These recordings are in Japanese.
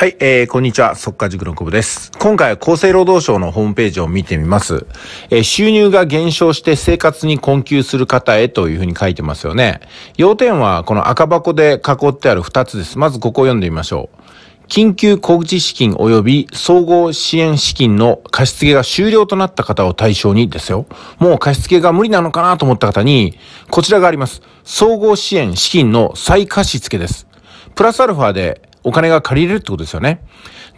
はい、えー、こんにちは。即稼塾の久保です。今回は厚生労働省のホームページを見てみます。えー、収入が減少して生活に困窮する方へというふうに書いてますよね。要点はこの赤箱で囲ってある2つです。まずここを読んでみましょう。緊急小口資金及び総合支援資金の貸付が終了となった方を対象にですよ。もう貸付が無理なのかなと思った方に、こちらがあります。総合支援資金の再貸付です。プラスアルファでお金が借りれるってことですよね。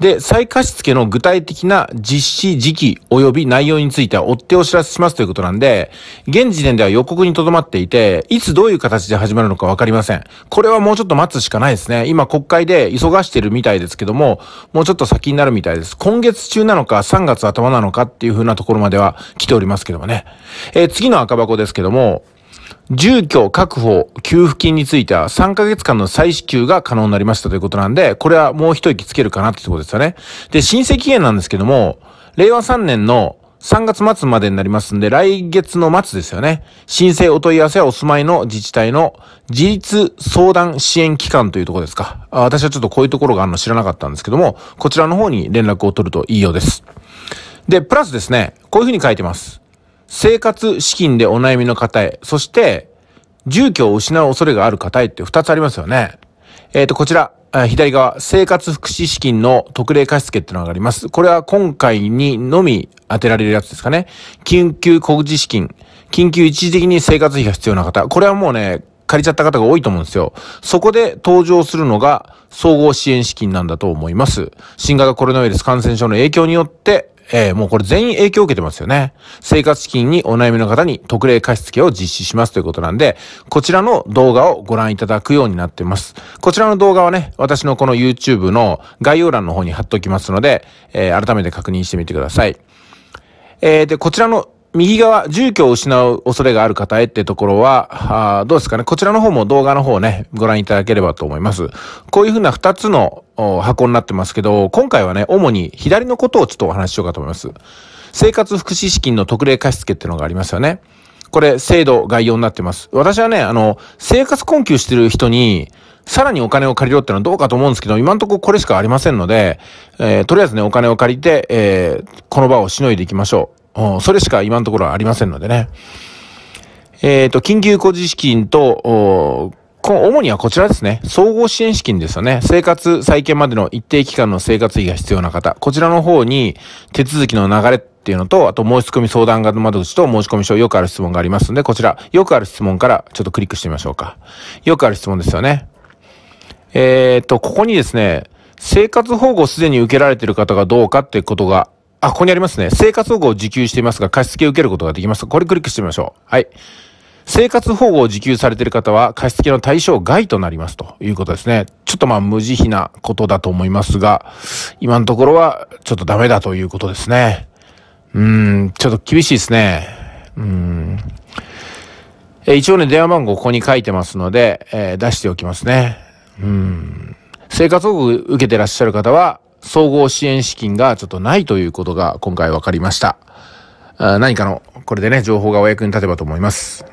で、再貸付の具体的な実施時期及び内容については追ってお知らせしますということなんで、現時点では予告に留まっていて、いつどういう形で始まるのかわかりません。これはもうちょっと待つしかないですね。今国会で忙してるみたいですけども、もうちょっと先になるみたいです。今月中なのか3月頭なのかっていう風なところまでは来ておりますけどもね。えー、次の赤箱ですけども、住居確保給付金については3ヶ月間の再支給が可能になりましたということなんで、これはもう一息つけるかなってとこですよね。で、申請期限なんですけども、令和3年の3月末までになりますんで、来月の末ですよね。申請お問い合わせはお住まいの自治体の自立相談支援機関というところですか。私はちょっとこういうところがあるの知らなかったんですけども、こちらの方に連絡を取るといいようです。で、プラスですね、こういうふうに書いてます。生活資金でお悩みの方へ、そして、住居を失う恐れがある方へって二つありますよね。えっ、ー、と、こちら、左側、生活福祉資金の特例貸付ってのがあります。これは今回にのみ当てられるやつですかね。緊急小口資金。緊急一時的に生活費が必要な方。これはもうね、借りちゃった方が多いと思うんですよ。そこで登場するのが総合支援資金なんだと思います。新型コロナウイルス感染症の影響によってえー、もうこれ全員影響を受けてますよね。生活資金にお悩みの方に特例貸付を実施しますということなんで、こちらの動画をご覧いただくようになってます。こちらの動画はね、私のこの YouTube の概要欄の方に貼っておきますので、えー、改めて確認してみてください。えー、で、こちらの右側、住居を失う恐れがある方へってところは、どうですかね。こちらの方も動画の方ね、ご覧いただければと思います。こういうふうな2つの箱になってますけど、今回はね、主に左のことをちょっとお話ししようかと思います。生活福祉資金の特例貸付っていうのがありますよね。これ、制度概要になってます。私はね、あの、生活困窮してる人に、さらにお金を借りろってのはどうかと思うんですけど、今んとここれしかありませんので、えー、とりあえずね、お金を借りて、えー、この場をしのいでいきましょう。それしか今のところはありませんのでね。えっ、ー、と、緊急小事資金と、主にはこちらですね。総合支援資金ですよね。生活再建までの一定期間の生活費が必要な方。こちらの方に手続きの流れっていうのと、あと申し込み相談窓口と申し込み書、よくある質問がありますので、こちら、よくある質問からちょっとクリックしてみましょうか。よくある質問ですよね。えっ、ー、と、ここにですね、生活保護をすでに受けられている方がどうかっていうことがあ、ここにありますね。生活保護を受給していますが、貸付を受けることができます。これクリックしてみましょう。はい。生活保護を受給されている方は、貸付の対象外となりますということですね。ちょっとまあ無慈悲なことだと思いますが、今のところはちょっとダメだということですね。うん、ちょっと厳しいですね。うん。え一応ね、電話番号ここに書いてますので、えー、出しておきますね。うん。生活保護受けてらっしゃる方は、総合支援資金がちょっとないということが今回分かりました。何かの、これでね、情報がお役に立てばと思います。